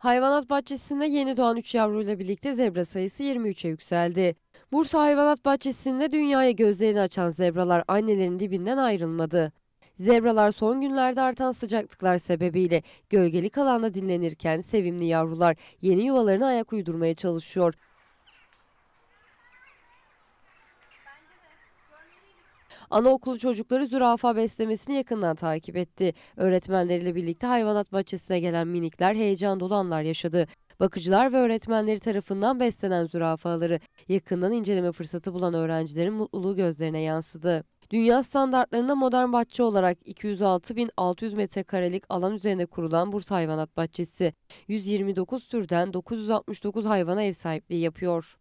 Hayvanat bahçesinde yeni doğan 3 yavruyla birlikte zebra sayısı 23'e yükseldi. Bursa Hayvanat Bahçesi'nde dünyaya gözlerini açan zebralar annelerin dibinden ayrılmadı. Zebralar son günlerde artan sıcaklıklar sebebiyle gölgelik alanda dinlenirken sevimli yavrular yeni yuvalarına ayak uydurmaya çalışıyor. Anaokulu çocukları zürafa beslemesini yakından takip etti. Öğretmenleriyle birlikte hayvanat bahçesine gelen minikler heyecan dolu anlar yaşadı. Bakıcılar ve öğretmenleri tarafından beslenen zürafaları yakından inceleme fırsatı bulan öğrencilerin mutluluğu gözlerine yansıdı. Dünya standartlarında modern bahçe olarak 206.600 metrekarelik alan üzerine kurulan Bursa Hayvanat Bahçesi 129 türden 969 hayvana ev sahipliği yapıyor.